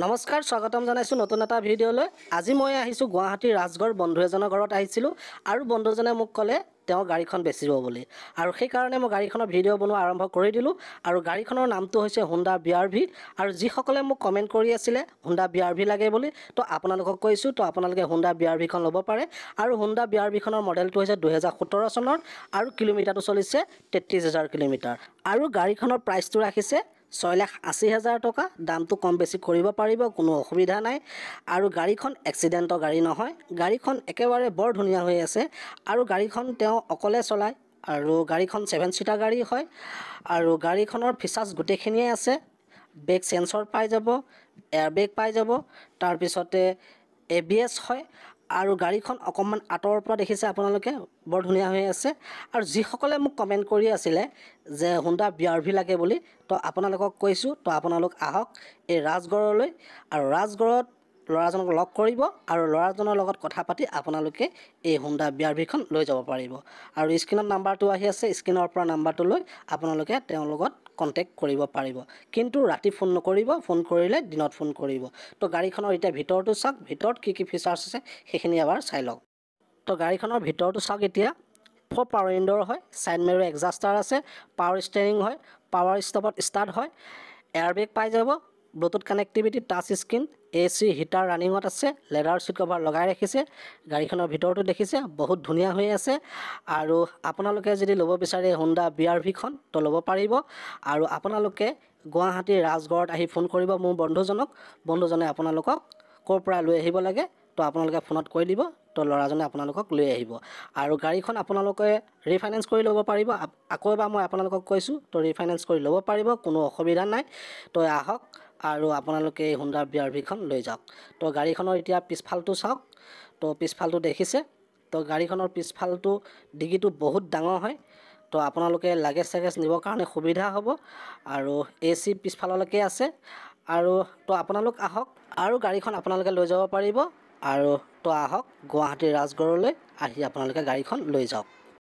নমস্কাৰ স্বাগতম জনাইছোঁ নতুন এটা ভিডিঅ'লৈ আজি মই আহিছোঁ গুৱাহাটীৰ ৰাজগড় বন্ধু এজনৰ ঘৰত আহিছিলোঁ আৰু বন্ধুজনে মোক ক'লে তেওঁ গাড়ীখন বেচিব বুলি আৰু সেইকাৰণে মই গাড়ীখনৰ ভিডিঅ' বনোৱা আৰম্ভ কৰি দিলোঁ আৰু গাড়ীখনৰ নামটো হৈছে হুণ্ডা বি আৰ ভি আৰু যিসকলে মোক কমেণ্ট কৰি আছিলে হুণ্ডা বি আৰ ভি লাগে বুলি তো আপোনালোকক কৈছোঁ তো আপোনালোকে হুণ্ডা বি আৰ ভিখন ল'ব পাৰে আৰু হুণ্ডা বি আৰ ভিখনৰ মডেলটো হৈছে দুহেজাৰ সোতৰ চনৰ আৰু কিলোমিটাৰটো চলিছে তেত্ৰিছ হেজাৰ কিলোমিটাৰ আৰু গাড়ীখনৰ প্ৰাইচটো ৰাখিছে ছয় লাখ আশী হাজাৰ টকা দামটো কম বেছি কৰিব পাৰিব কোনো অসুবিধা নাই আৰু গাড়ীখন এক্সিডেণ্টৰ গাড়ী নহয় গাড়ীখন একেবাৰে বৰ ধুনীয়া হৈ আছে আৰু গাড়ীখন তেওঁ অকলে চলায় আৰু গাড়ীখন ছেভেন ছিটাৰ গাড়ী হয় আৰু গাড়ীখনৰ ফিচাৰ্ছ গোটেইখিনিয়ে আছে ব্ৰেক চেঞ্চৰ পাই যাব এয়াৰবেগ পাই যাব তাৰপিছতে এ বি এছ হয় আৰু গাড়ীখন অকণমান আঁতৰৰ পৰা দেখিছে আপোনালোকে বৰ ধুনীয়া হৈ আছে আৰু যিসকলে মোক কমেণ্ট কৰি আছিলে যে হুণ্ডা বি আৰ ভি লাগে বুলি তো আপোনালোকক কৈছোঁ তো আপোনালোক আহক এই ৰাজগড়লৈ আৰু ৰাজগড়ত ল'ৰাজনক লগ কৰিব আৰু ল'ৰাজনৰ লগত কথা পাতি আপোনালোকে এই হুণ্ডা বিয়াৰ ভিখন লৈ যাব পাৰিব আৰু স্ক্ৰীণত নাম্বাৰটো আহি আছে স্ক্ৰীণৰ পৰা নাম্বাৰটো লৈ আপোনালোকে তেওঁৰ লগত কণ্টেক্ট কৰিব পাৰিব কিন্তু ৰাতি ফোন নকৰিব ফোন কৰিলে দিনত ফোন কৰিব তো গাড়ীখনৰ এতিয়া ভিতৰটো চাওক ভিতৰত কি কি ফিচাৰ্ছ আছে সেইখিনি এবাৰ চাই লওক তো গাড়ীখনৰ ভিতৰটো চাওক এতিয়া ফ'ৰ পাৱাৰ উইণ্ডৰ হয় ছাইড মেৰু এক্সাষ্টাৰ আছে পাৱাৰ ষ্টেৰিং হয় পাৱাৰ ষ্টপত ষ্টাৰ্ট হয় এয়াৰবেগ পাই যাব bluetooth connectivity touch screen A C heater ৰানিঙত আছে লেডাৰ চিট কভাৰ লগাই ৰাখিছে গাড়ীখনৰ ভিতৰতো দেখিছে বহুত ধুনীয়া হৈ আছে আৰু আপোনালোকে যদি ল'ব বিচাৰে হুণ্ডা বি আৰ ভিখন তো ল'ব পাৰিব আৰু আপোনালোকে গুৱাহাটী ৰাজগড়ত আহি ফোন কৰিব মোৰ বন্ধুজনক বন্ধুজনে আপোনালোকক ক'ৰ পৰা লৈ আহিব লাগে তো আপোনালোকে ফোনত কৈ দিব তো ল'ৰাজনে আপোনালোকক লৈ আহিব আৰু গাড়ীখন আপোনালোকে ৰিফাইনেঞ্চ কৰি ল'ব পাৰিব আকৌ এবাৰ মই আপোনালোকক কৈছোঁ তো ৰিফাইনেন্স কৰি ল'ব পাৰিব কোনো অসুবিধা নাই তো আহক আৰু আপোনালোকে এই সুন্দৰ বি আৰ ভিখন লৈ যাওক তো গাড়ীখনৰ এতিয়া পিছফালটো চাওক তো পিছফালটো দেখিছে তো গাড়ীখনৰ পিছফালটো ডিগিটো বহুত ডাঙৰ হয় তো আপোনালোকে লাগেজ চাগেজ নিবৰ কাৰণে সুবিধা হ'ব আৰু এ চি পিছফাললৈকে আছে আৰু তো আপোনালোক আহক আৰু গাড়ীখন আপোনালোকে লৈ যাব পাৰিব আৰু তো আহক গুৱাহাটীৰ ৰাজগড়লৈ আহি আপোনালোকে গাড়ীখন লৈ যাওক